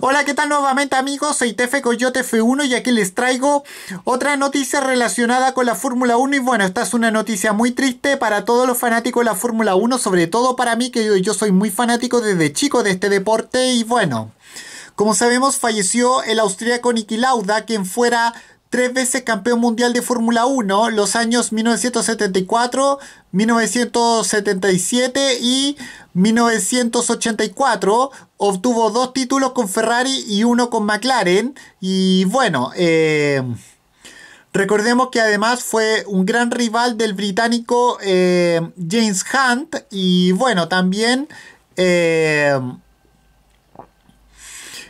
Hola, ¿qué tal nuevamente amigos? Soy Tefe Coyote F1 y aquí les traigo otra noticia relacionada con la Fórmula 1 y bueno, esta es una noticia muy triste para todos los fanáticos de la Fórmula 1, sobre todo para mí que yo, yo soy muy fanático desde chico de este deporte y bueno, como sabemos falleció el austríaco Niki Lauda, quien fuera tres veces campeón mundial de Fórmula 1, los años 1974, 1977 y 1984. Obtuvo dos títulos con Ferrari y uno con McLaren. Y bueno, eh, recordemos que además fue un gran rival del británico eh, James Hunt. Y bueno, también... Eh,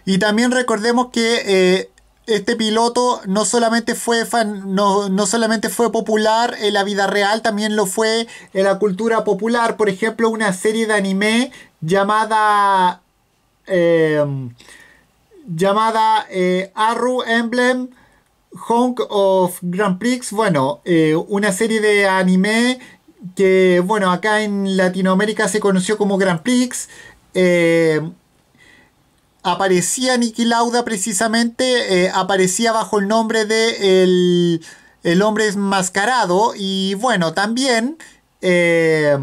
y también recordemos que este piloto no solamente fue no, solamente fue popular en la vida real, también lo fue en la cultura popular. Por ejemplo, una serie de anime llamada. Em, llamada eh, Emblem Honk of Grand Prix. Bueno, eh, una serie de anime que, bueno, acá en Latinoamérica se conoció como Grand Prix. Eh, aparecía Niki Lauda precisamente, eh, aparecía bajo el nombre de El, Hombre Enmascarado y bueno, también... Eh,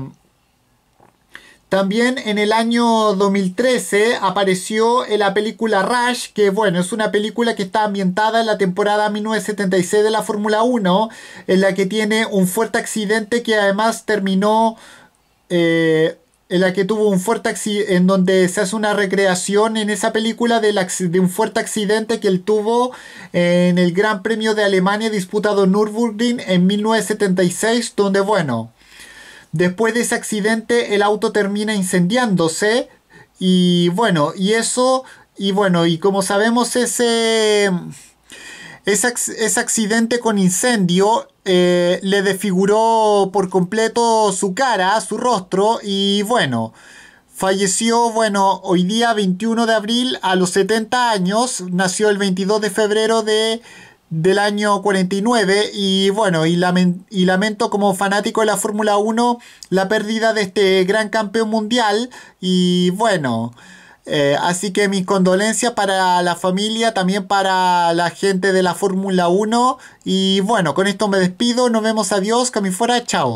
también en el año 2013 apareció en la película Rush, que bueno, es una película que está ambientada en la temporada 1976 de la Fórmula 1, en la que tiene un fuerte accidente que además terminó eh, en la que tuvo un fuerte accidente, en donde se hace una recreación en esa película de un fuerte accidente que él tuvo en el Gran Premio de Alemania disputado en Nürburgring en 1976, donde bueno, después de ese accidente el auto termina incendiándose y bueno, y eso, y bueno, y como sabemos ese... Ese, ese accidente con incendio eh, le desfiguró por completo su cara, su rostro y bueno, falleció, bueno, hoy día 21 de abril a los 70 años, nació el 22 de febrero de del año 49 y bueno, y, y lamento como fanático de la Fórmula 1 la pérdida de este gran campeón mundial y bueno, eh, así que mis condolencias para la familia, también para la gente de la Fórmula 1. Y bueno, con esto me despido. Nos vemos. Adiós. Cami fuera. Chao.